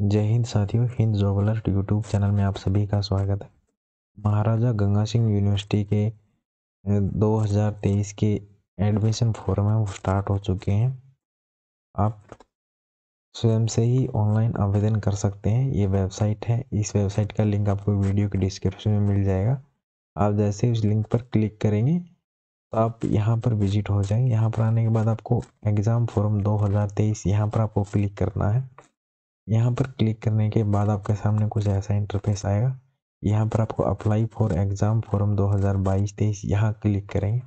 जय हिंद साथियों Hind जोगलर YouTube channel में आप सभी का स्वागत है महाराजा गंगा सिंह यूनिवर्सिटी के 2023 के एडमिशन फॉर्म है वो स्टार्ट हो चुके हैं आप स्वयं से ही ऑनलाइन आवेदन कर सकते हैं ये वेबसाइट है इस वेबसाइट का लिंक आपको वीडियो के डिस्क्रिप्शन में मिल जाएगा आप जैसे उस लिंक पर क्लिक करेंगे तो आप यहाँ पर विजिट हो जाएंगे यहाँ पर आने के बाद आपको एग्ज़ाम फॉर्म 2023 यहाँ पर आपको क्लिक करना है यहाँ पर क्लिक करने के बाद आपके सामने कुछ ऐसा इंटरफेस आएगा यहाँ पर आपको अप्लाई फॉर एग्ज़ाम फॉर्म 2022 हज़ार यहाँ क्लिक करेंगे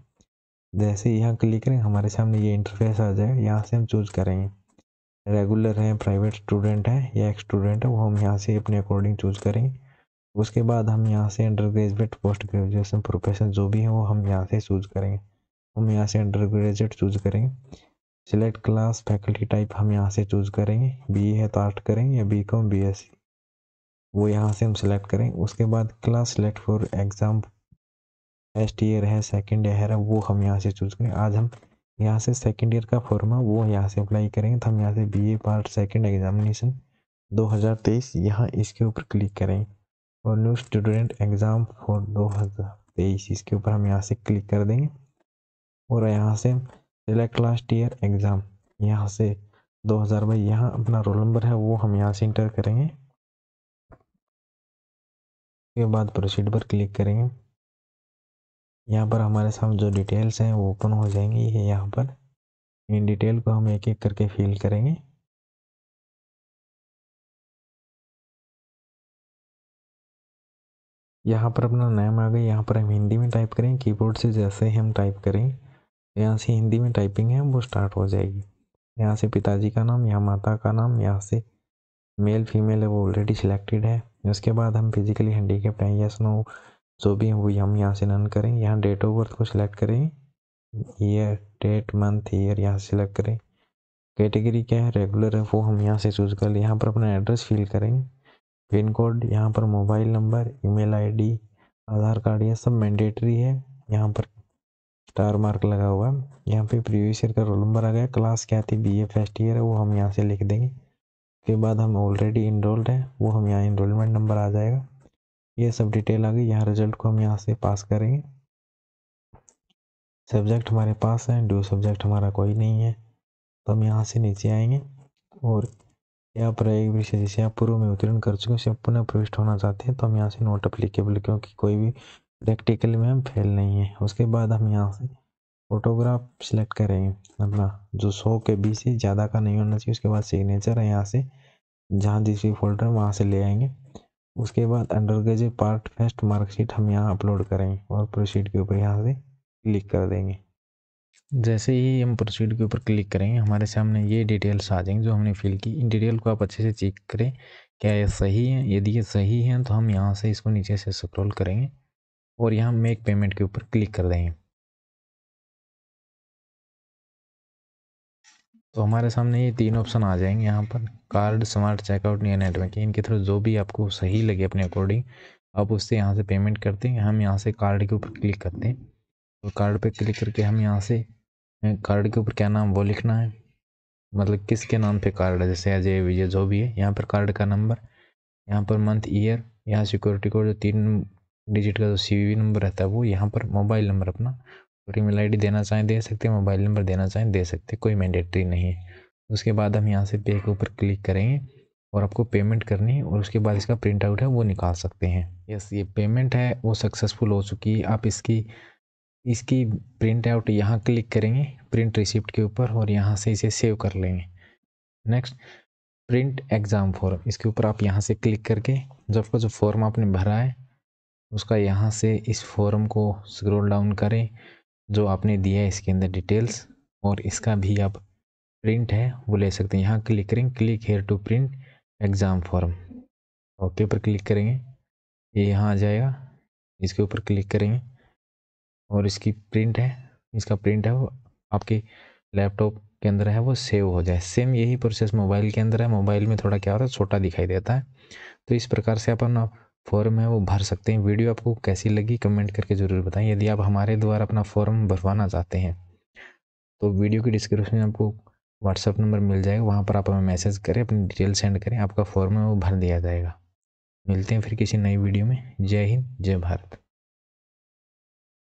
जैसे यहाँ क्लिक करें हमारे सामने ये इंटरफेस आ जाएगा यहाँ से हम चूज करेंगे रेगुलर हैं प्राइवेट स्टूडेंट हैं या एक स्टूडेंट है वो हम यहाँ से अपने अकॉर्डिंग चूज करेंगे उसके बाद हम यहाँ से undergraduate postgraduation profession जो भी है वो हम यहाँ से चूज करेंगे हम यहाँ से अंडर ग्रेजुएट चूज करेंगे सिलेक्ट क्लास फैकल्टी टाइप हम यहाँ से चूज़ करेंगे बी है तो आर्ट करेंगे या B com B S C वो यहाँ से हम सेलेक्ट करें उसके बाद class select for exam first year है सेकेंड ईयर है वो हम यहाँ से चूज़ करें आज हम यहाँ से सेकेंड ईयर का फॉर्मा वो यहाँ से अप्लाई करेंगे तो हम यहाँ से B A part second examination 2023 यहाँ इसके ऊपर क्लिक करें और न्यू स्टूडेंट एग्ज़ाम फॉर तेईस इसके ऊपर हम यहाँ से क्लिक कर देंगे और यहाँ से सिलेक्ट क्लास टीयर एग्ज़ाम यहाँ से 2000 में यहाँ अपना रोल नंबर है वो हम यहाँ से इंटर करेंगे उसके बाद प्रोसीड पर क्लिक करेंगे यहाँ पर हमारे सामने जो डिटेल्स हैं वो ओपन हो जाएंगी ये यहाँ पर इन डिटेल को हम एक एक करके फिल करेंगे यहाँ पर अपना नाम आ गया यहाँ पर हम हिंदी में टाइप करें कीबोर्ड से जैसे हम टाइप करें यहाँ से हिंदी में टाइपिंग है वो स्टार्ट हो जाएगी यहाँ से पिताजी का नाम यहाँ माता का नाम यहाँ से मेल फीमेल है वो ऑलरेडी सिलेक्टेड है उसके बाद हम फिजिकली हैंडीकेप्ट हैं यस नो जो भी हैं वो हम यहाँ से नन करें यहाँ डेट ऑफ बर्थ को सिलेक्ट करें ईयर डेट मंथ ईयर यहाँ सेलेक्ट करें कैटेगरी क्या है रेगुलर है वो हम यहाँ से चूज़ कर लें यहाँ पर अपना एड्रेस फिल करें पिन कोड यहाँ पर mobile number email ID Aadhaar card ये सब मैंडेटरी है यहाँ पर स्टार मार्क लगा हुआ है यहाँ पे प्रीवियस ईयर का रोल नंबर आ गया क्लास क्या थी ए फर्स्ट ईयर है वो हम यहाँ से लिख देंगे उसके बाद हम ऑलरेडी इनरोल्ड है वो हम यहाँ इनरोलमेंट नंबर आ जाएगा ये सब डिटेल आ गई यहाँ रिजल्ट को हम यहाँ से पास करेंगे सब्जेक्ट हमारे पास है ड्यू सब्जेक्ट हमारा कोई नहीं है तो हम यहाँ से नीचे आएंगे और यहाँ पर एक विषय जैसे आप पूर्व में उत्तीर्ण कर चुके हैं उसे पुनः प्रविष्ट होना चाहते हैं तो हम यहाँ से नोट अप्लीकेबल क्योंकि कोई भी प्रैक्टिकली में हम फेल नहीं है उसके बाद हम यहाँ से फोटोग्राफ सिलेक्ट करेंगे अपना जो सौ के बी से ज़्यादा का नहीं होना चाहिए उसके बाद सिग्नेचर है यहाँ से जहाँ जिस भी फोल्डर वहाँ से ले आएंगे उसके बाद undergraduate part first marksheet हम यहाँ अपलोड करेंगे और प्रोसीड के ऊपर यहाँ से क्लिक कर देंगे जैसे ही हम प्रोसीड के ऊपर क्लिक करेंगे हमारे सामने ये डिटेल्स आ जाएंगे जो हमने फिल की इन डिटेल को आप अच्छे से चेक करें क्या ये सही है यदि ये सही है तो हम यहाँ से इसको नीचे से स्क्रॉल करेंगे और यहाँ मेक पेमेंट के ऊपर क्लिक कर देंगे तो हमारे सामने ये तीन ऑप्शन आ जाएंगे यहाँ पर कार्ड स्मार्ट चेकआउट या नेट बैंकिंग इनके थ्रू जो भी आपको सही लगे अपने अकॉर्डिंग आप उससे यहाँ से पेमेंट करते हैं हम यहाँ से कार्ड के ऊपर क्लिक करते हैं और तो कार्ड पे क्लिक करके हम यहाँ से कार्ड के ऊपर क्या नाम वो लिखना है मतलब किसके नाम पे कार्ड है जैसे अजय विजय जो भी है यहाँ पर कार्ड का नंबर यहाँ पर मंथ ईयर यहाँ सिक्योरिटी कोड जो तीन डिजिट का जो सी नंबर रहता है वो यहाँ पर मोबाइल नंबर अपना और ईमेल आईडी देना चाहें दे सकते हैं मोबाइल नंबर देना चाहें दे सकते हैं कोई मैंडेटरी नहीं है उसके बाद हम यहाँ से पे के ऊपर क्लिक करेंगे और आपको पेमेंट करनी है और उसके बाद इसका प्रिंट आउट है वो निकाल सकते हैं यस ये पेमेंट है वो सक्सेसफुल हो चुकी है आप इसकी इसकी प्रिंट आउट यहाँ क्लिक करेंगे प्रिंट रिसिप्ट के ऊपर और यहाँ से इसे सेव कर लेंगे नेक्स्ट प्रिंट एग्ज़ाम फॉर्म इसके ऊपर आप यहाँ से क्लिक करके जब आपका जो फॉर्म आपने भरा है उसका यहाँ से इस फॉर्म को स्क्रॉल डाउन करें जो आपने दिया है इसके अंदर डिटेल्स और इसका भी आप प्रिंट है वो ले सकते हैं यहाँ क्लिक करें click here to print exam form okay पर क्लिक करेंगे ये यहाँ आ जाएगा इसके ऊपर क्लिक करेंगे और इसकी प्रिंट है इसका प्रिंट है वो आपके लैपटॉप के अंदर है वो सेव हो जाए सेम यही प्रोसेस मोबाइल के अंदर है मोबाइल में थोड़ा क्या होता है छोटा दिखाई देता है तो इस प्रकार से अपन फॉर्म है वो भर सकते हैं वीडियो आपको कैसी लगी कमेंट करके ज़रूर बताएं यदि आप हमारे द्वारा अपना फॉर्म भरवाना चाहते हैं तो वीडियो के डिस्क्रिप्शन में आपको व्हाट्सअप नंबर मिल जाएगा वहाँ पर आप हमें मैसेज करें अपनी डिटेल सेंड करें आपका फॉर्म है वो भर दिया जाएगा मिलते हैं फिर किसी नई वीडियो में जय हिंद जय भारत